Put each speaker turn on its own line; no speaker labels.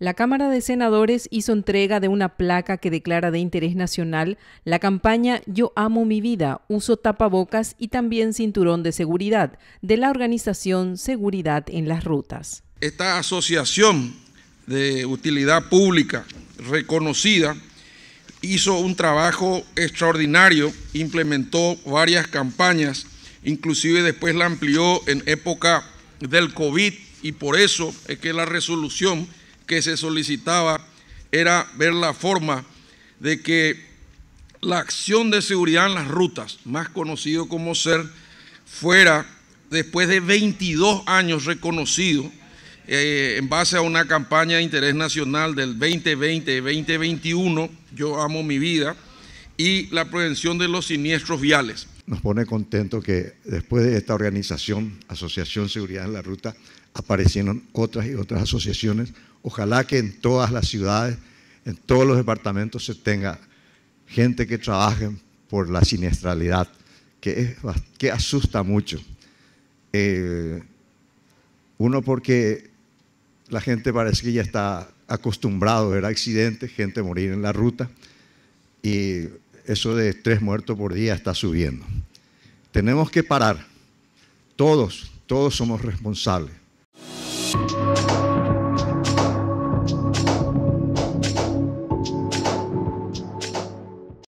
La Cámara de Senadores hizo entrega de una placa que declara de interés nacional la campaña Yo amo mi vida, uso tapabocas y también cinturón de seguridad de la organización Seguridad en las Rutas.
Esta asociación de utilidad pública reconocida hizo un trabajo extraordinario, implementó varias campañas, inclusive después la amplió en época del COVID y por eso es que la resolución que se solicitaba era ver la forma de que la acción de seguridad en las rutas, más conocido como SER, fuera después de 22 años reconocido eh, en base a una campaña de interés nacional del 2020-2021, Yo Amo Mi Vida, y la prevención de los siniestros viales.
Nos pone contento que después de esta organización, Asociación Seguridad en la Ruta, aparecieron otras y otras asociaciones Ojalá que en todas las ciudades, en todos los departamentos se tenga gente que trabaje por la siniestralidad, que, asusta mucho. Eh, uno porque la gente parece que ya está acostumbrado a ver accidentes, gente morir en la ruta, y eso de tres muertos por día está subiendo. Tenemos que parar. Todos, todos somos responsables.